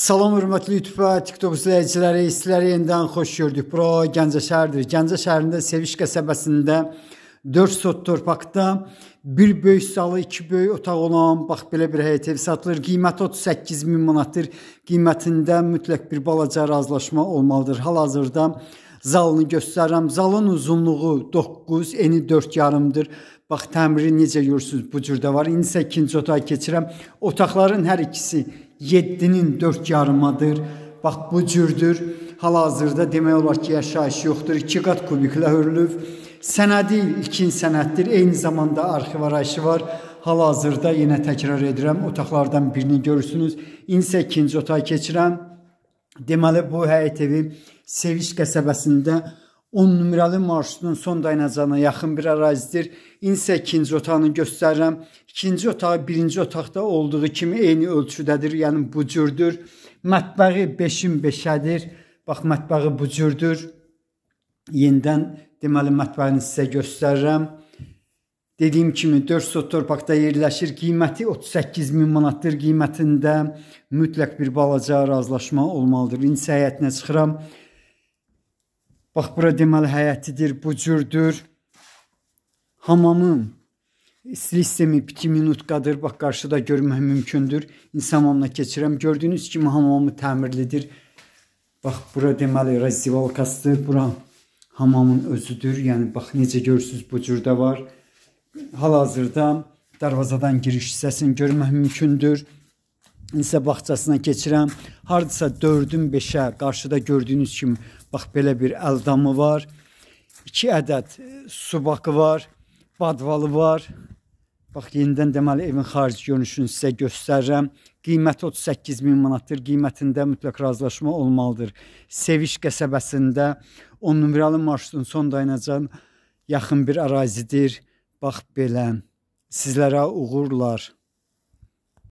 Salam hörmətli YouTube'a, TikTok izləyiciləri, sizləri yenidən xoş gördük. Bura Gəncə şəhəridir. Gəncə şəhərində Seviş qəsəbəsində 4 sot torpaqda bir böyük salı, iki böyük otaq olan bax belə bir həyət evi satılır. Qiyməti 38 min manatdır. Qiymətində mütləq bir balaca razılaşma olmalıdır. Hal-hazırda zalını göstərirəm. Zalın uzunluğu 9, eni 4,5-dır. Bax təmiri necə görürsüz bu cürdə var. İndi isə ikinci otağa keçirəm. Otaqların hər ikisi 7-nin 4 yarımadır. Bax bu cürdür. Hal-hazırda demək olar ki, yaşayış yoxdur. 2 qat kubiklə hörülüb. Sənədi ilkin sənəddir. Eyni zamanda arxiv arayışı var. Hal-hazırda yenə təkrar edirəm, otaqlardan birini görürsünüz. İndi isə ikinci otağa keçirəm. Deməli bu həyət evi Seviş qəsəbəsində 10 nömrəli marşrutun son dayanacağına yaxın bir ərazidir. İndi isə ikinci otağını göstərirəm. İkinci otaq birinci otaqda olduğu kimi eyni ölçüdədir, yəni bu cürdür. Mətbəği 5-in 5-ədir. Bax mətbəği bu cürdür. Yenidən deməli mətbəğini sizə göstərirəm. Dediyim kimi 4 sot torpaqda yerləşir. Qiyməti 38 min manatdır qiymətində. Mütləq bir balaca razılaşma olmalıdır. İndi səyahətinə çıxıram. Bax bura deməli həyətidir, bu cürdür. Hamamın istilik sistemi 2 minutqadır. Bax qarşıda görmək mümkündür. İnsan hamamına keçirəm. Gördüyünüz kimi hamamı təmirlidir. Bax bura deməli razzivalkasıdır. Bura hamamın özüdür. Yəni bax necə görürsüz bu cürdə var. Hal-hazırda darvazadan giriş hissəsini görmək mümkündür isə bağçasına keçirəm. Hardasa 4-ün 5-ə qarşıda gördüyünüz kimi bax belə bir əldamı var. 2 ədəd e, subakı var, badvalı var. Bax yenidən deməli evin xarici görünüşünü sizə göstərirəm. Qiyməti 38 min manatdır. Qiymətində mütləq razılaşma olmalıdır. Seviş qəsəbəsində 10 nömrəli marşrutun son dayanacağına yaxın bir ərazidir. Bax belə. Sizlərə uğurlar.